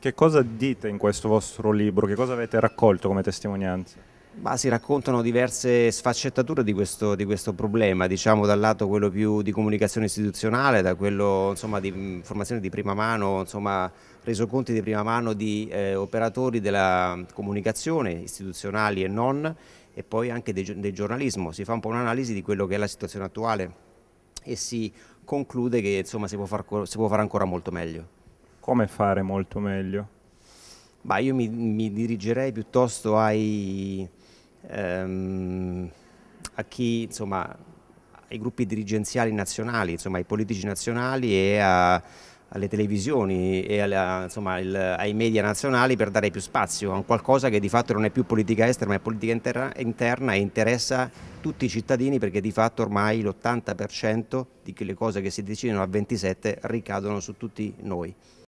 Che cosa dite in questo vostro libro? Che cosa avete raccolto come testimonianza? Ma si raccontano diverse sfaccettature di questo, di questo, problema, diciamo dal lato quello più di comunicazione istituzionale, da quello insomma, di informazione mm, di prima mano, insomma, resoconti di prima mano di eh, operatori della mm, comunicazione istituzionali e non, e poi anche del giornalismo. Si fa un po' un'analisi di quello che è la situazione attuale e si conclude che insomma, si, può far, si può fare ancora molto meglio come fare molto meglio? Bah, io mi, mi, dirigerei piuttosto ai, ehm, a chi, insomma, ai gruppi dirigenziali nazionali, insomma, ai politici nazionali e a, alle televisioni e alla, insomma, il, ai media nazionali per dare più spazio a qualcosa che di fatto non è più politica estera ma è politica interna, interna e interessa tutti i cittadini perché di fatto ormai l'80% di quelle cose che si decidono a 27 ricadono su tutti noi.